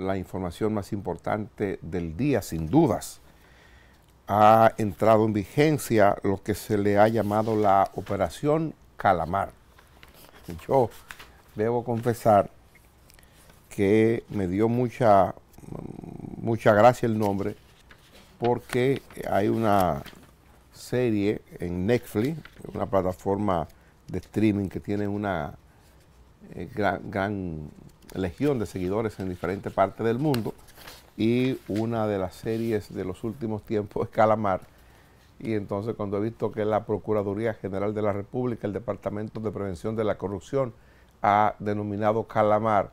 la información más importante del día, sin dudas. Ha entrado en vigencia lo que se le ha llamado la Operación Calamar. Yo debo confesar que me dio mucha, mucha gracia el nombre porque hay una serie en Netflix, una plataforma de streaming que tiene una eh, gran legión de seguidores en diferentes partes del mundo. Y una de las series de los últimos tiempos es Calamar. Y entonces cuando he visto que la Procuraduría General de la República, el Departamento de Prevención de la Corrupción, ha denominado Calamar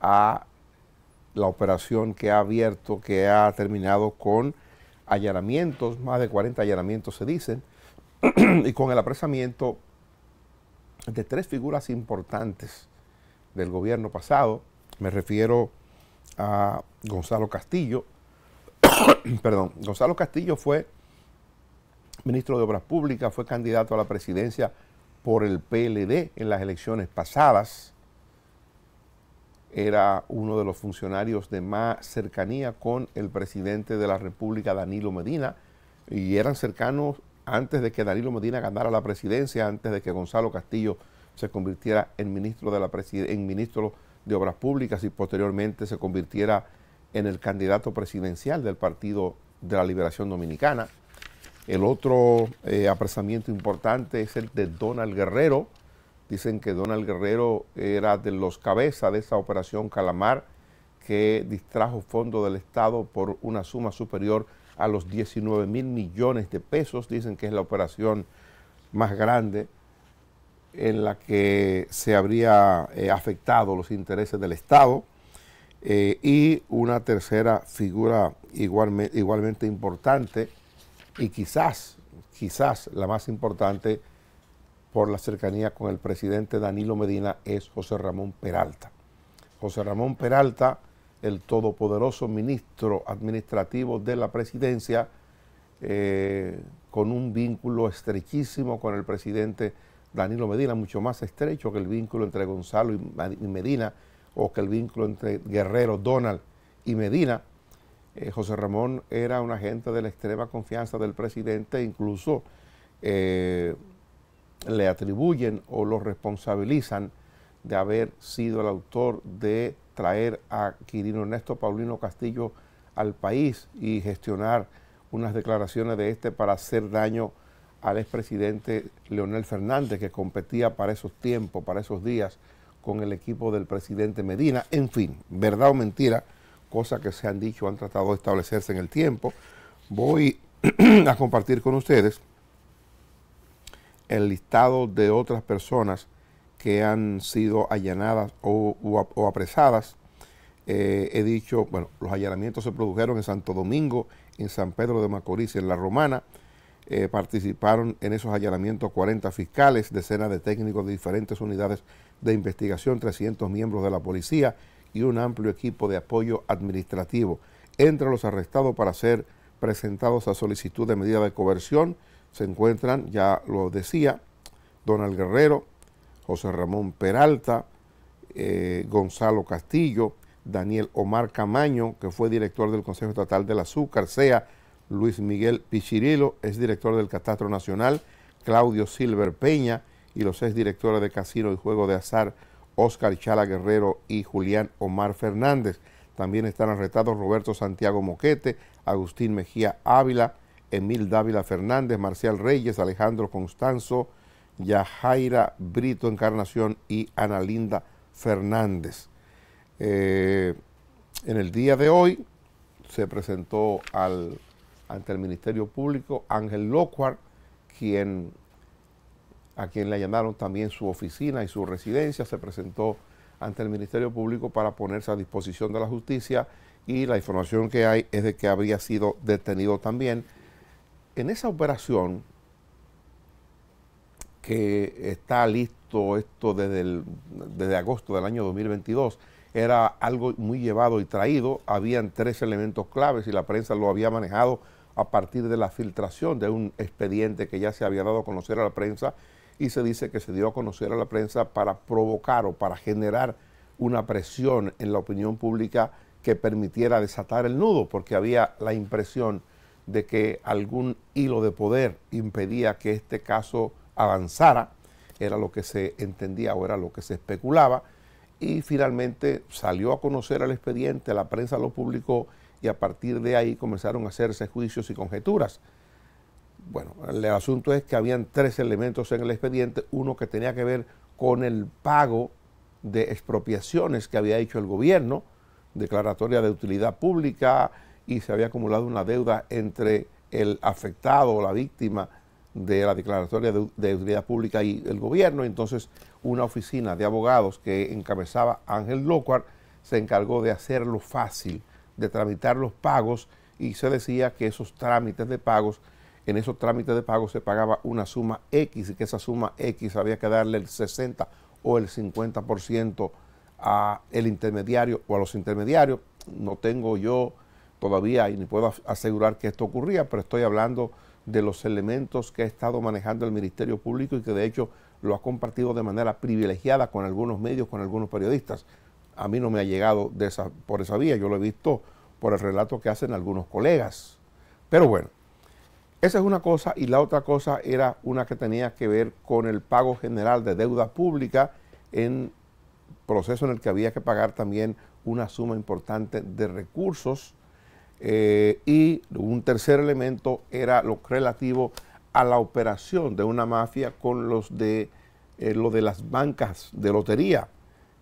a la operación que ha abierto, que ha terminado con allanamientos, más de 40 allanamientos se dicen, y con el apresamiento de tres figuras importantes del gobierno pasado, me refiero a Gonzalo Castillo. Perdón, Gonzalo Castillo fue ministro de Obras Públicas, fue candidato a la presidencia por el PLD en las elecciones pasadas. Era uno de los funcionarios de más cercanía con el presidente de la República, Danilo Medina, y eran cercanos antes de que Danilo Medina ganara la presidencia, antes de que Gonzalo Castillo se convirtiera en ministro de la ministro de Obras Públicas y posteriormente se convirtiera en el candidato presidencial del Partido de la Liberación Dominicana. El otro eh, apresamiento importante es el de Donald Guerrero. Dicen que Donald Guerrero era de los cabezas de esa operación Calamar que distrajo fondos del Estado por una suma superior a los 19 mil millones de pesos. Dicen que es la operación más grande en la que se habría eh, afectado los intereses del Estado eh, y una tercera figura igualmente importante y quizás, quizás la más importante por la cercanía con el presidente Danilo Medina es José Ramón Peralta. José Ramón Peralta, el todopoderoso ministro administrativo de la presidencia, eh, con un vínculo estrechísimo con el presidente Danilo Medina, mucho más estrecho que el vínculo entre Gonzalo y Medina o que el vínculo entre Guerrero, Donald y Medina. Eh, José Ramón era un agente de la extrema confianza del presidente, incluso eh, le atribuyen o lo responsabilizan de haber sido el autor de traer a Quirino Ernesto Paulino Castillo al país y gestionar unas declaraciones de este para hacer daño al expresidente Leonel Fernández, que competía para esos tiempos, para esos días, con el equipo del presidente Medina. En fin, verdad o mentira, cosas que se han dicho, han tratado de establecerse en el tiempo. Voy a compartir con ustedes el listado de otras personas que han sido allanadas o, apresadas. Eh, he dicho, bueno, los allanamientos se produjeron en Santo Domingo, en San Pedro de Macorís, en La Romana, eh, participaron en esos allanamientos 40 fiscales, decenas de técnicos de diferentes unidades de investigación, 300 miembros de la policía y un amplio equipo de apoyo administrativo. Entre los arrestados para ser presentados a solicitud de medida de coerción se encuentran, ya lo decía, Donald Guerrero, José Ramón Peralta, eh, Gonzalo Castillo, Daniel Omar Camaño, que fue director del Consejo Estatal del Azúcar, SEA, Luis Miguel Pichirilo, es director del Catastro Nacional, Claudio Silver Peña y los directores de Casino y Juego de Azar, Oscar Chala Guerrero y Julián Omar Fernández. También están arrestados Roberto Santiago Moquete, Agustín Mejía Ávila, Emil Dávila Fernández, Marcial Reyes, Alejandro Constanzo, Yajaira Brito Encarnación y Ana Linda Fernández. Eh, en el día de hoy se presentó al ante el Ministerio Público, Ángel Locuar, quien, a quien le llamaron también su oficina y su residencia, se presentó ante el Ministerio Público para ponerse a disposición de la justicia y la información que hay es de que habría sido detenido también. En esa operación, que está listo esto desde, desde agosto del año 2022, era algo muy llevado y traído, habían tres elementos claves y la prensa lo había manejado a partir de la filtración de un expediente que ya se había dado a conocer a la prensa y se dice que se dio a conocer a la prensa para provocar o para generar una presión en la opinión pública que permitiera desatar el nudo, porque había la impresión de que algún hilo de poder impedía que este caso avanzara, era lo que se entendía o era lo que se especulaba, y finalmente salió a conocer al expediente, la prensa lo publicó y a partir de ahí comenzaron a hacerse juicios y conjeturas. Bueno, el asunto es que habían tres elementos en el expediente, uno que tenía que ver con el pago de expropiaciones que había hecho el gobierno, declaratoria de utilidad pública, y se había acumulado una deuda entre el afectado o la víctima de la declaratoria de, utilidad pública y el gobierno. Entonces, una oficina de abogados que encabezaba Ángel Locuar se encargó de hacerlo fácil de tramitar los pagos y se decía que esos trámites de pagos, en esos trámites de pagos se pagaba una suma X y que esa suma X había que darle el 60 o el 50% al intermediario o a los intermediarios. No tengo yo todavía y ni puedo asegurar que esto ocurría, pero estoy hablando de los elementos que ha estado manejando el Ministerio Público y que de hecho lo ha compartido de manera privilegiada con algunos medios, con algunos periodistas a mí no me ha llegado por esa vía, yo lo he visto por el relato que hacen algunos colegas. Pero bueno, esa es una cosa y la otra cosa era una que tenía que ver con el pago general de deuda pública en proceso en el que había que pagar también una suma importante de recursos. Eh, y un tercer elemento era lo relativo a la operación de una mafia con los de, eh, lo de las bancas de lotería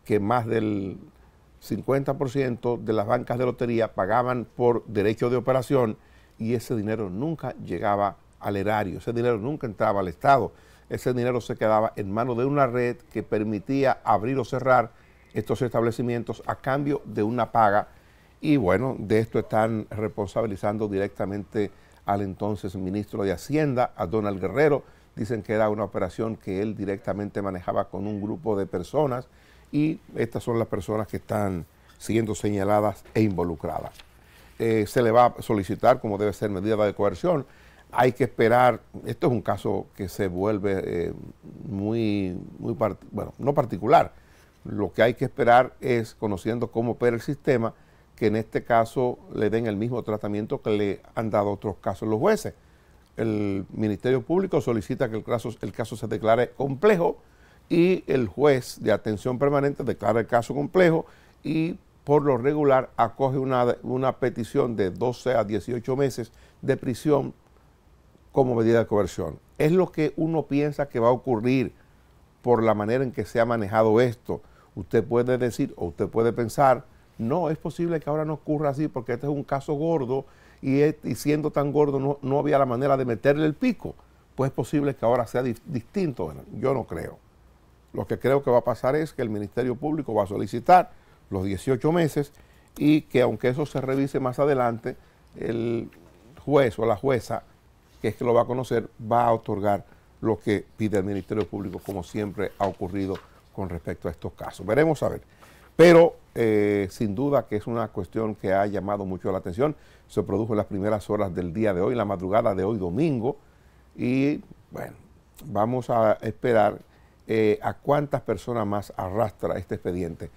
que más del 50% de las bancas de lotería pagaban por derecho de operación y ese dinero nunca llegaba al erario, ese dinero nunca entraba al Estado, ese dinero se quedaba en manos de una red que permitía abrir o cerrar estos establecimientos a cambio de una paga y bueno, de esto están responsabilizando directamente al entonces ministro de Hacienda, a Donald Guerrero, dicen que era una operación que él directamente manejaba con un grupo de personas y estas son las personas que están siendo señaladas e involucradas. Eh, se le va a solicitar, como debe ser, medida de coerción. Hay que esperar, esto es un caso que se vuelve eh, muy, muy bueno, no particular. Lo que hay que esperar es, conociendo cómo opera el sistema, que en este caso le den el mismo tratamiento que le han dado otros casos los jueces. El Ministerio Público solicita que el caso, el caso se declare complejo, y el juez de atención permanente declara el caso complejo y por lo regular acoge una, una petición de 12 a 18 meses de prisión como medida de coerción. Es lo que uno piensa que va a ocurrir por la manera en que se ha manejado esto. Usted puede decir o usted puede pensar, no, es posible que ahora no ocurra así porque este es un caso gordo y, y siendo tan gordo no, no había la manera de meterle el pico. Pues es posible que ahora sea distinto. Yo no creo. Lo que creo que va a pasar es que el Ministerio Público va a solicitar los 18 meses y que aunque eso se revise más adelante, el juez o la jueza, que es que lo va a conocer, va a otorgar lo que pide el Ministerio Público, como siempre ha ocurrido con respecto a estos casos. Veremos a ver. Pero eh, sin duda que es una cuestión que ha llamado mucho la atención. Se produjo en las primeras horas del día de hoy, la madrugada de hoy domingo. Y bueno, vamos a esperar eh, a cuántas personas más arrastra este expediente.